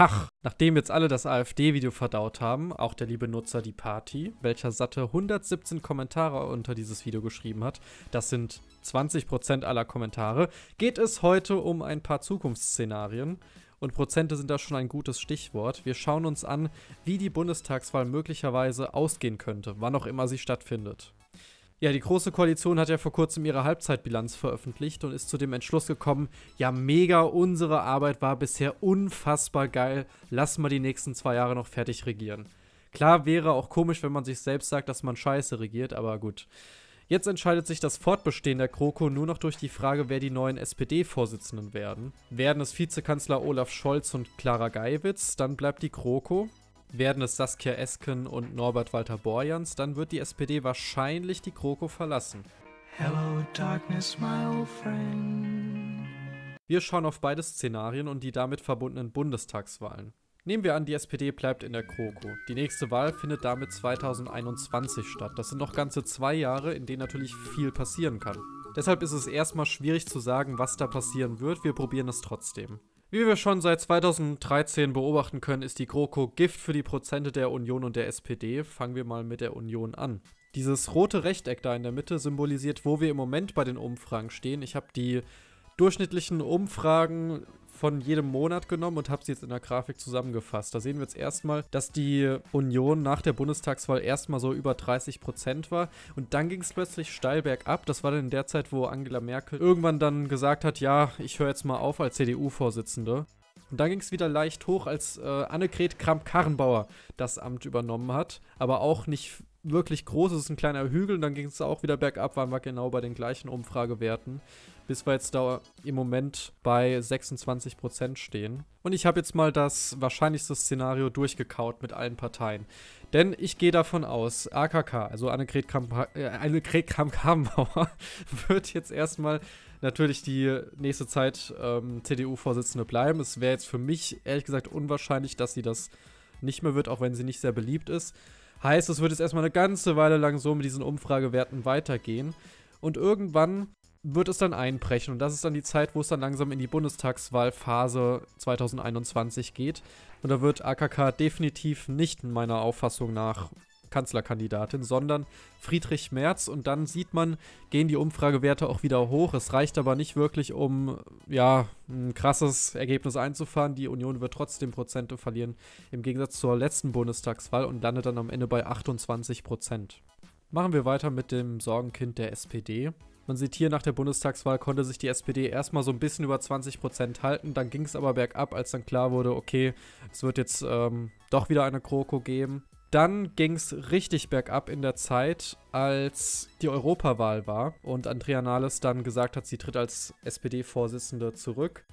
Tag, nachdem jetzt alle das AfD-Video verdaut haben, auch der liebe Nutzer die Party, welcher satte 117 Kommentare unter dieses Video geschrieben hat, das sind 20% aller Kommentare, geht es heute um ein paar Zukunftsszenarien. Und Prozente sind da schon ein gutes Stichwort. Wir schauen uns an, wie die Bundestagswahl möglicherweise ausgehen könnte, wann auch immer sie stattfindet. Ja, die Große Koalition hat ja vor kurzem ihre Halbzeitbilanz veröffentlicht und ist zu dem Entschluss gekommen, ja mega, unsere Arbeit war bisher unfassbar geil, lass mal die nächsten zwei Jahre noch fertig regieren. Klar wäre auch komisch, wenn man sich selbst sagt, dass man scheiße regiert, aber gut. Jetzt entscheidet sich das Fortbestehen der Kroko nur noch durch die Frage, wer die neuen SPD-Vorsitzenden werden. Werden es Vizekanzler Olaf Scholz und Clara Geiwitz, dann bleibt die Kroko. Werden es Saskia Esken und Norbert Walter Borjans, dann wird die SPD wahrscheinlich die Kroko verlassen. Hello, darkness, wir schauen auf beide Szenarien und die damit verbundenen Bundestagswahlen. Nehmen wir an, die SPD bleibt in der Kroko. Die nächste Wahl findet damit 2021 statt. Das sind noch ganze zwei Jahre, in denen natürlich viel passieren kann. Deshalb ist es erstmal schwierig zu sagen, was da passieren wird. Wir probieren es trotzdem. Wie wir schon seit 2013 beobachten können, ist die GroKo Gift für die Prozente der Union und der SPD. Fangen wir mal mit der Union an. Dieses rote Rechteck da in der Mitte symbolisiert, wo wir im Moment bei den Umfragen stehen. Ich habe die durchschnittlichen Umfragen von jedem Monat genommen und habe sie jetzt in der Grafik zusammengefasst. Da sehen wir jetzt erstmal, dass die Union nach der Bundestagswahl erstmal so über 30 Prozent war und dann ging es plötzlich steil bergab. Das war dann in der Zeit, wo Angela Merkel irgendwann dann gesagt hat, ja, ich höre jetzt mal auf als CDU-Vorsitzende. Und dann ging es wieder leicht hoch, als äh, Annegret Kramp-Karrenbauer das Amt übernommen hat. Aber auch nicht wirklich groß, es ist ein kleiner Hügel und dann ging es auch wieder bergab, waren wir genau bei den gleichen Umfragewerten, bis wir jetzt da im Moment bei 26% stehen. Und ich habe jetzt mal das wahrscheinlichste Szenario durchgekaut mit allen Parteien. Denn ich gehe davon aus, AKK, also Annegret Kramp-Karrenbauer, äh, Annegret Kramp wird jetzt erstmal natürlich die nächste Zeit ähm, CDU-Vorsitzende bleiben. Es wäre jetzt für mich ehrlich gesagt unwahrscheinlich, dass sie das nicht mehr wird, auch wenn sie nicht sehr beliebt ist. Heißt, es wird jetzt erstmal eine ganze Weile lang so mit diesen Umfragewerten weitergehen. Und irgendwann wird es dann einbrechen. Und das ist dann die Zeit, wo es dann langsam in die Bundestagswahlphase 2021 geht. Und da wird AKK definitiv nicht meiner Auffassung nach Kanzlerkandidatin, sondern Friedrich Merz. Und dann sieht man, gehen die Umfragewerte auch wieder hoch. Es reicht aber nicht wirklich, um ja, ein krasses Ergebnis einzufahren. Die Union wird trotzdem Prozente verlieren, im Gegensatz zur letzten Bundestagswahl und landet dann am Ende bei 28 Prozent. Machen wir weiter mit dem Sorgenkind der SPD. Man sieht hier, nach der Bundestagswahl konnte sich die SPD erstmal so ein bisschen über 20% halten, dann ging es aber bergab, als dann klar wurde, okay, es wird jetzt ähm, doch wieder eine Kroko geben. Dann ging es richtig bergab in der Zeit, als die Europawahl war und Andrea Nahles dann gesagt hat, sie tritt als SPD-Vorsitzende zurück.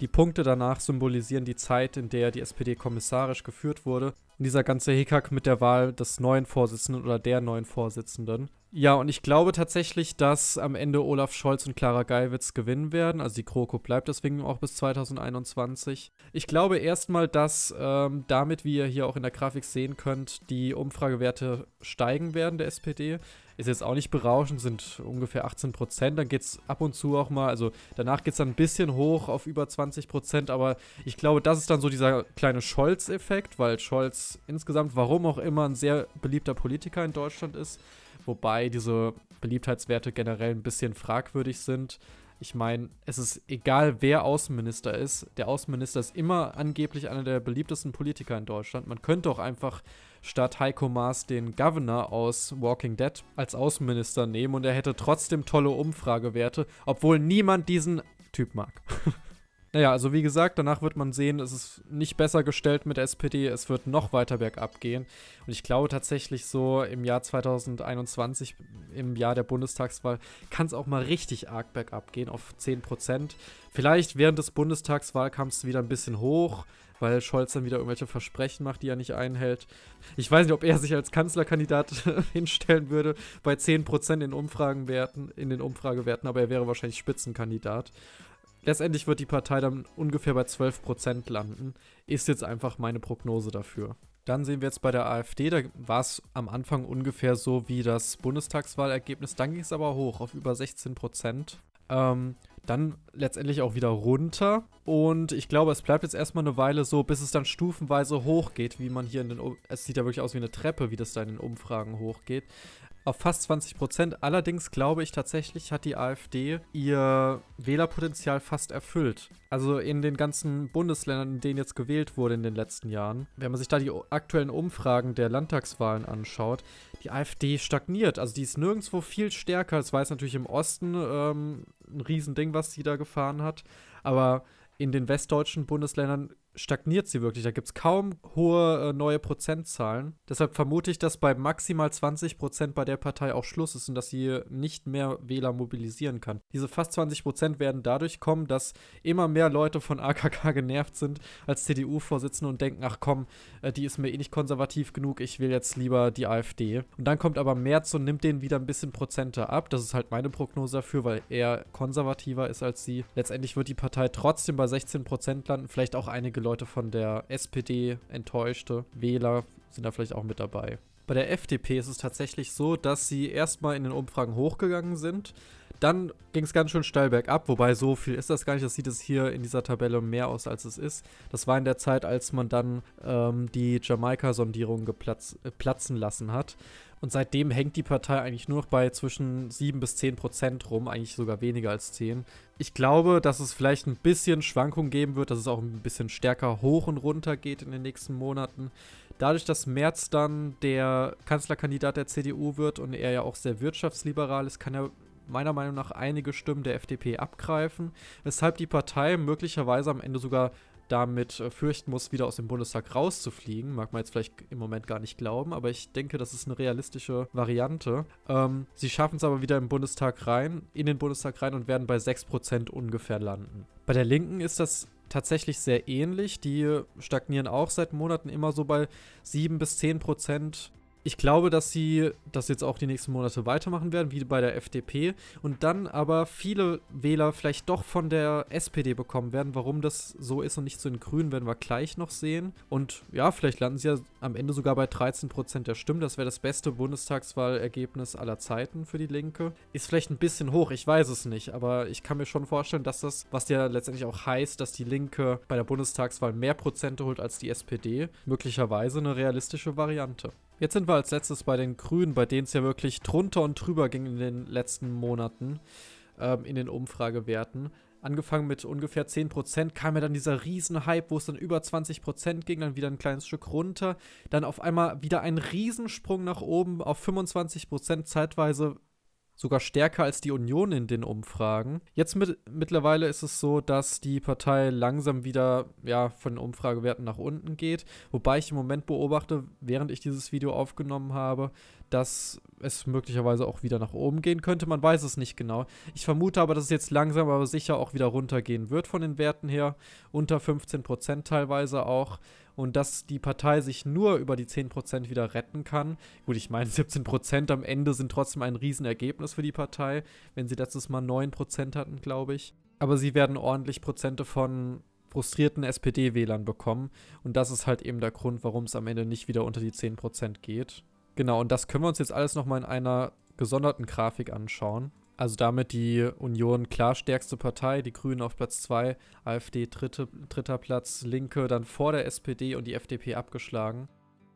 Die Punkte danach symbolisieren die Zeit, in der die SPD kommissarisch geführt wurde und dieser ganze Hickhack mit der Wahl des neuen Vorsitzenden oder der neuen Vorsitzenden. Ja, und ich glaube tatsächlich, dass am Ende Olaf Scholz und Clara Geiwitz gewinnen werden. Also die Kroko bleibt deswegen auch bis 2021. Ich glaube erstmal, dass ähm, damit, wie ihr hier auch in der Grafik sehen könnt, die Umfragewerte steigen werden der SPD. Ist jetzt auch nicht berauschend, sind ungefähr 18 Prozent. Dann geht es ab und zu auch mal, also danach geht es dann ein bisschen hoch auf über 20 Prozent. Aber ich glaube, das ist dann so dieser kleine Scholz-Effekt, weil Scholz insgesamt, warum auch immer, ein sehr beliebter Politiker in Deutschland ist wobei diese Beliebtheitswerte generell ein bisschen fragwürdig sind. Ich meine, es ist egal, wer Außenminister ist. Der Außenminister ist immer angeblich einer der beliebtesten Politiker in Deutschland. Man könnte auch einfach statt Heiko Maas den Governor aus Walking Dead als Außenminister nehmen und er hätte trotzdem tolle Umfragewerte, obwohl niemand diesen Typ mag. Naja, also wie gesagt, danach wird man sehen, es ist nicht besser gestellt mit der SPD, es wird noch weiter bergab gehen. Und ich glaube tatsächlich so im Jahr 2021, im Jahr der Bundestagswahl, kann es auch mal richtig arg bergab gehen auf 10%. Vielleicht während des Bundestagswahlkampfs wieder ein bisschen hoch, weil Scholz dann wieder irgendwelche Versprechen macht, die er nicht einhält. Ich weiß nicht, ob er sich als Kanzlerkandidat hinstellen würde bei 10% in Umfragenwerten, in den Umfragewerten, aber er wäre wahrscheinlich Spitzenkandidat. Letztendlich wird die Partei dann ungefähr bei 12% landen. Ist jetzt einfach meine Prognose dafür. Dann sehen wir jetzt bei der AfD, da war es am Anfang ungefähr so wie das Bundestagswahlergebnis. Dann ging es aber hoch auf über 16 Prozent. Ähm, dann letztendlich auch wieder runter. Und ich glaube, es bleibt jetzt erstmal eine Weile so, bis es dann stufenweise hochgeht, wie man hier in den. Um es sieht ja wirklich aus wie eine Treppe, wie das da in den Umfragen hochgeht auf fast 20 Prozent. Allerdings glaube ich tatsächlich, hat die AfD ihr Wählerpotenzial fast erfüllt. Also in den ganzen Bundesländern, in denen jetzt gewählt wurde in den letzten Jahren. Wenn man sich da die aktuellen Umfragen der Landtagswahlen anschaut, die AfD stagniert. Also die ist nirgendwo viel stärker. Es war jetzt natürlich im Osten ähm, ein Riesending, was sie da gefahren hat. Aber in den westdeutschen Bundesländern stagniert sie wirklich. Da gibt es kaum hohe äh, neue Prozentzahlen. Deshalb vermute ich, dass bei maximal 20 Prozent bei der Partei auch Schluss ist und dass sie nicht mehr Wähler mobilisieren kann. Diese fast 20 Prozent werden dadurch kommen, dass immer mehr Leute von AKK genervt sind als CDU-Vorsitzende und denken, ach komm, äh, die ist mir eh nicht konservativ genug, ich will jetzt lieber die AfD. Und dann kommt aber März und nimmt denen wieder ein bisschen Prozente ab. Das ist halt meine Prognose dafür, weil er konservativer ist als sie. Letztendlich wird die Partei trotzdem bei 16 Prozent landen, vielleicht auch einige Leute von der SPD, enttäuschte Wähler sind da vielleicht auch mit dabei. Bei der FDP ist es tatsächlich so, dass sie erstmal in den Umfragen hochgegangen sind, dann ging es ganz schön steil bergab, wobei so viel ist das gar nicht. Das sieht es hier in dieser Tabelle mehr aus, als es ist. Das war in der Zeit, als man dann ähm, die Jamaika-Sondierung äh, platzen lassen hat. Und seitdem hängt die Partei eigentlich nur noch bei zwischen 7 bis 10 Prozent rum, eigentlich sogar weniger als 10. Ich glaube, dass es vielleicht ein bisschen Schwankungen geben wird, dass es auch ein bisschen stärker hoch und runter geht in den nächsten Monaten. Dadurch, dass Merz dann der Kanzlerkandidat der CDU wird und er ja auch sehr wirtschaftsliberal ist, kann er meiner Meinung nach einige Stimmen der FDP abgreifen, weshalb die Partei möglicherweise am Ende sogar damit äh, fürchten muss, wieder aus dem Bundestag rauszufliegen. Mag man jetzt vielleicht im Moment gar nicht glauben, aber ich denke, das ist eine realistische Variante. Ähm, sie schaffen es aber wieder im Bundestag rein, in den Bundestag rein und werden bei 6% ungefähr landen. Bei der Linken ist das tatsächlich sehr ähnlich. Die stagnieren auch seit Monaten immer so bei 7 bis 10 Prozent ich glaube, dass sie das jetzt auch die nächsten Monate weitermachen werden, wie bei der FDP. Und dann aber viele Wähler vielleicht doch von der SPD bekommen werden. Warum das so ist und nicht zu den Grünen, werden wir gleich noch sehen. Und ja, vielleicht landen sie ja am Ende sogar bei 13% Prozent der Stimmen. Das wäre das beste Bundestagswahlergebnis aller Zeiten für die Linke. Ist vielleicht ein bisschen hoch, ich weiß es nicht. Aber ich kann mir schon vorstellen, dass das, was ja letztendlich auch heißt, dass die Linke bei der Bundestagswahl mehr Prozente holt als die SPD, möglicherweise eine realistische Variante. Jetzt sind wir als letztes bei den Grünen, bei denen es ja wirklich drunter und drüber ging in den letzten Monaten ähm, in den Umfragewerten. Angefangen mit ungefähr 10% kam ja dann dieser Riesenhype, wo es dann über 20% ging, dann wieder ein kleines Stück runter. Dann auf einmal wieder ein Riesensprung nach oben auf 25%, zeitweise sogar stärker als die Union in den Umfragen. Jetzt mit, mittlerweile ist es so, dass die Partei langsam wieder ja, von den Umfragewerten nach unten geht. Wobei ich im Moment beobachte, während ich dieses Video aufgenommen habe, dass es möglicherweise auch wieder nach oben gehen könnte. Man weiß es nicht genau. Ich vermute aber, dass es jetzt langsam aber sicher auch wieder runtergehen wird von den Werten her. Unter 15% Prozent teilweise auch und dass die Partei sich nur über die 10% wieder retten kann. Gut, ich meine, 17% am Ende sind trotzdem ein Riesenergebnis für die Partei, wenn sie letztes Mal 9% hatten, glaube ich. Aber sie werden ordentlich Prozente von frustrierten SPD-Wählern bekommen. Und das ist halt eben der Grund, warum es am Ende nicht wieder unter die 10% geht. Genau, und das können wir uns jetzt alles nochmal in einer gesonderten Grafik anschauen. Also damit die Union klar stärkste Partei, die Grünen auf Platz 2, AfD dritte, dritter Platz, Linke dann vor der SPD und die FDP abgeschlagen.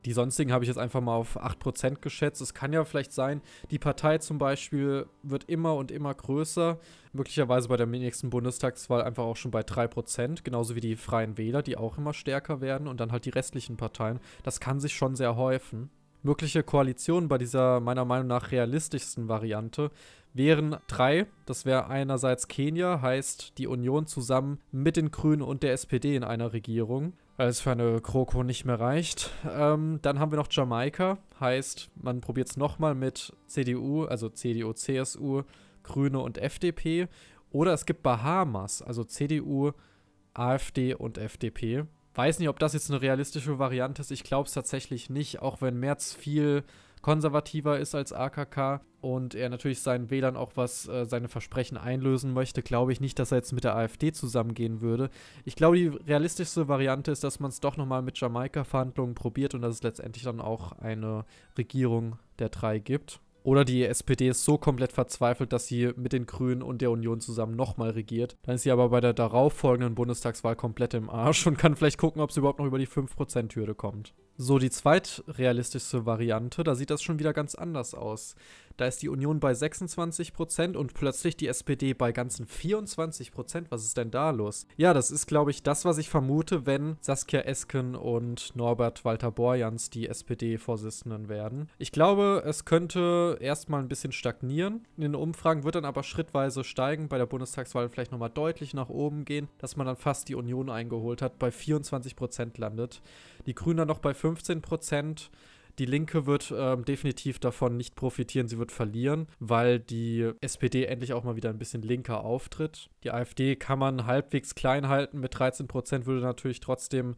Die sonstigen habe ich jetzt einfach mal auf 8% geschätzt. Es kann ja vielleicht sein, die Partei zum Beispiel wird immer und immer größer. Möglicherweise bei der nächsten Bundestagswahl einfach auch schon bei 3%. Genauso wie die Freien Wähler, die auch immer stärker werden. Und dann halt die restlichen Parteien. Das kann sich schon sehr häufen. Mögliche Koalitionen bei dieser meiner Meinung nach realistischsten Variante wären drei. Das wäre einerseits Kenia, heißt die Union zusammen mit den Grünen und der SPD in einer Regierung, weil es für eine Kroko nicht mehr reicht. Ähm, dann haben wir noch Jamaika, heißt man probiert es nochmal mit CDU, also CDU, CSU, Grüne und FDP. Oder es gibt Bahamas, also CDU, AfD und FDP. Weiß nicht, ob das jetzt eine realistische Variante ist. Ich glaube es tatsächlich nicht, auch wenn März viel konservativer ist als AKK und er natürlich seinen Wählern auch was äh, seine Versprechen einlösen möchte, glaube ich nicht, dass er jetzt mit der AfD zusammengehen würde. Ich glaube, die realistischste Variante ist, dass man es doch nochmal mit Jamaika-Verhandlungen probiert und dass es letztendlich dann auch eine Regierung der drei gibt. Oder die SPD ist so komplett verzweifelt, dass sie mit den Grünen und der Union zusammen nochmal regiert. Dann ist sie aber bei der darauffolgenden Bundestagswahl komplett im Arsch und kann vielleicht gucken, ob sie überhaupt noch über die 5%-Hürde kommt. So, die zweitrealistischste Variante, da sieht das schon wieder ganz anders aus. Da ist die Union bei 26% Prozent und plötzlich die SPD bei ganzen 24%. Prozent. Was ist denn da los? Ja, das ist, glaube ich, das, was ich vermute, wenn Saskia Esken und Norbert Walter-Borjans die SPD-Vorsitzenden werden. Ich glaube, es könnte erstmal ein bisschen stagnieren. In den Umfragen wird dann aber schrittweise steigen, bei der Bundestagswahl vielleicht nochmal deutlich nach oben gehen, dass man dann fast die Union eingeholt hat, bei 24% Prozent landet. Die Grünen dann noch bei 5%. 15 Prozent. Die Linke wird ähm, definitiv davon nicht profitieren, sie wird verlieren, weil die SPD endlich auch mal wieder ein bisschen linker auftritt. Die AfD kann man halbwegs klein halten, mit 13 Prozent würde natürlich trotzdem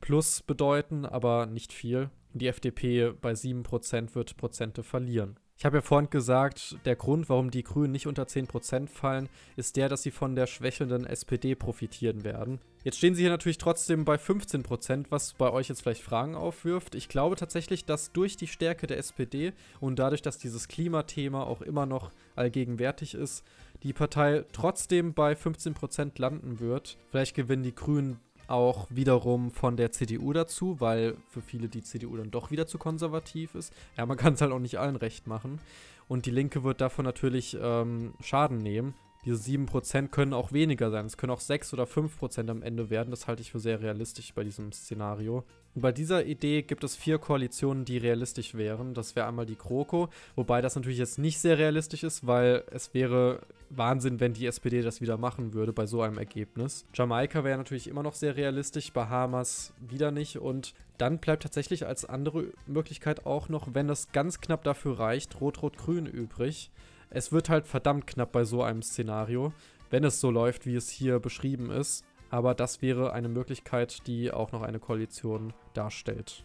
Plus bedeuten, aber nicht viel. Die FDP bei 7 Prozent wird Prozente verlieren. Ich habe ja vorhin gesagt, der Grund, warum die Grünen nicht unter 10% fallen, ist der, dass sie von der schwächelnden SPD profitieren werden. Jetzt stehen sie hier natürlich trotzdem bei 15%, was bei euch jetzt vielleicht Fragen aufwirft. Ich glaube tatsächlich, dass durch die Stärke der SPD und dadurch, dass dieses Klimathema auch immer noch allgegenwärtig ist, die Partei trotzdem bei 15% landen wird. Vielleicht gewinnen die Grünen auch wiederum von der CDU dazu, weil für viele die CDU dann doch wieder zu konservativ ist. Ja, man kann es halt auch nicht allen recht machen. Und die Linke wird davon natürlich ähm, Schaden nehmen. Diese 7% können auch weniger sein. Es können auch 6 oder 5% am Ende werden. Das halte ich für sehr realistisch bei diesem Szenario. Bei dieser Idee gibt es vier Koalitionen, die realistisch wären. Das wäre einmal die GroKo, wobei das natürlich jetzt nicht sehr realistisch ist, weil es wäre Wahnsinn, wenn die SPD das wieder machen würde bei so einem Ergebnis. Jamaika wäre natürlich immer noch sehr realistisch, Bahamas wieder nicht und dann bleibt tatsächlich als andere Möglichkeit auch noch, wenn es ganz knapp dafür reicht, Rot-Rot-Grün übrig. Es wird halt verdammt knapp bei so einem Szenario, wenn es so läuft, wie es hier beschrieben ist. Aber das wäre eine Möglichkeit, die auch noch eine Koalition darstellt.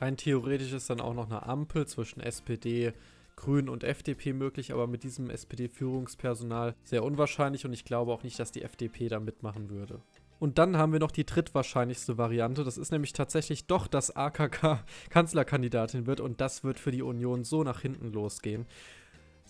Rein theoretisch ist dann auch noch eine Ampel zwischen SPD, Grünen und FDP möglich, aber mit diesem SPD-Führungspersonal sehr unwahrscheinlich und ich glaube auch nicht, dass die FDP da mitmachen würde. Und dann haben wir noch die drittwahrscheinlichste Variante. Das ist nämlich tatsächlich doch, dass AKK Kanzlerkandidatin wird und das wird für die Union so nach hinten losgehen.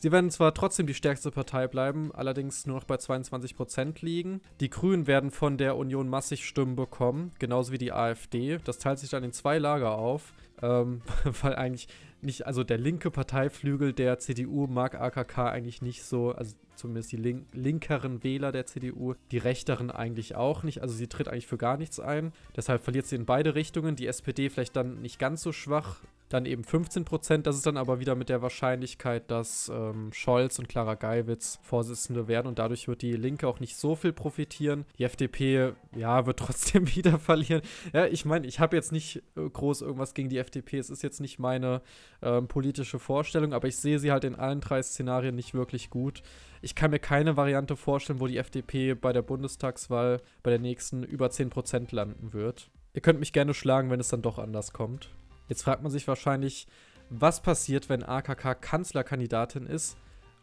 Sie werden zwar trotzdem die stärkste Partei bleiben, allerdings nur noch bei 22% liegen. Die Grünen werden von der Union massig Stimmen bekommen, genauso wie die AfD. Das teilt sich dann in zwei Lager auf, ähm, weil eigentlich nicht, also der linke Parteiflügel der CDU mag AKK eigentlich nicht so, also zumindest die link linkeren Wähler der CDU, die rechteren eigentlich auch nicht, also sie tritt eigentlich für gar nichts ein. Deshalb verliert sie in beide Richtungen, die SPD vielleicht dann nicht ganz so schwach dann eben 15 Prozent. Das ist dann aber wieder mit der Wahrscheinlichkeit, dass ähm, Scholz und Clara Geiwitz Vorsitzende werden und dadurch wird die Linke auch nicht so viel profitieren. Die FDP, ja, wird trotzdem wieder verlieren. Ja, ich meine, ich habe jetzt nicht äh, groß irgendwas gegen die FDP. Es ist jetzt nicht meine ähm, politische Vorstellung, aber ich sehe sie halt in allen drei Szenarien nicht wirklich gut. Ich kann mir keine Variante vorstellen, wo die FDP bei der Bundestagswahl bei der nächsten über 10% landen wird. Ihr könnt mich gerne schlagen, wenn es dann doch anders kommt. Jetzt fragt man sich wahrscheinlich, was passiert, wenn AKK Kanzlerkandidatin ist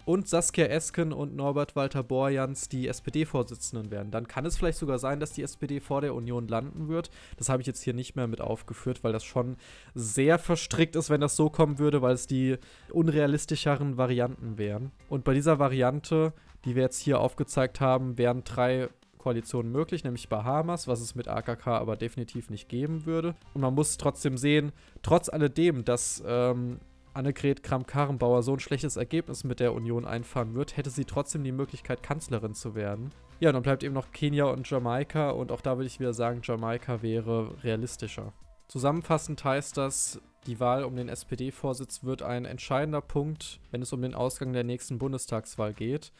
und Saskia Esken und Norbert Walter Borjans die SPD-Vorsitzenden werden. Dann kann es vielleicht sogar sein, dass die SPD vor der Union landen wird. Das habe ich jetzt hier nicht mehr mit aufgeführt, weil das schon sehr verstrickt ist, wenn das so kommen würde, weil es die unrealistischeren Varianten wären. Und bei dieser Variante, die wir jetzt hier aufgezeigt haben, wären drei Koalition möglich, nämlich Bahamas, was es mit AKK aber definitiv nicht geben würde. Und man muss trotzdem sehen, trotz alledem, dass ähm, Annegret Kramp-Karrenbauer so ein schlechtes Ergebnis mit der Union einfahren wird, hätte sie trotzdem die Möglichkeit, Kanzlerin zu werden. Ja, und dann bleibt eben noch Kenia und Jamaika und auch da würde ich wieder sagen, Jamaika wäre realistischer. Zusammenfassend heißt das, die Wahl um den SPD-Vorsitz wird ein entscheidender Punkt, wenn es um den Ausgang der nächsten Bundestagswahl geht.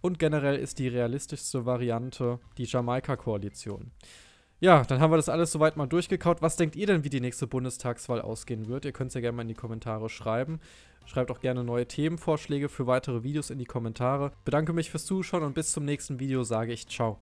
Und generell ist die realistischste Variante die Jamaika-Koalition. Ja, dann haben wir das alles soweit mal durchgekaut. Was denkt ihr denn, wie die nächste Bundestagswahl ausgehen wird? Ihr könnt es ja gerne mal in die Kommentare schreiben. Schreibt auch gerne neue Themenvorschläge für weitere Videos in die Kommentare. Bedanke mich fürs Zuschauen und bis zum nächsten Video sage ich ciao.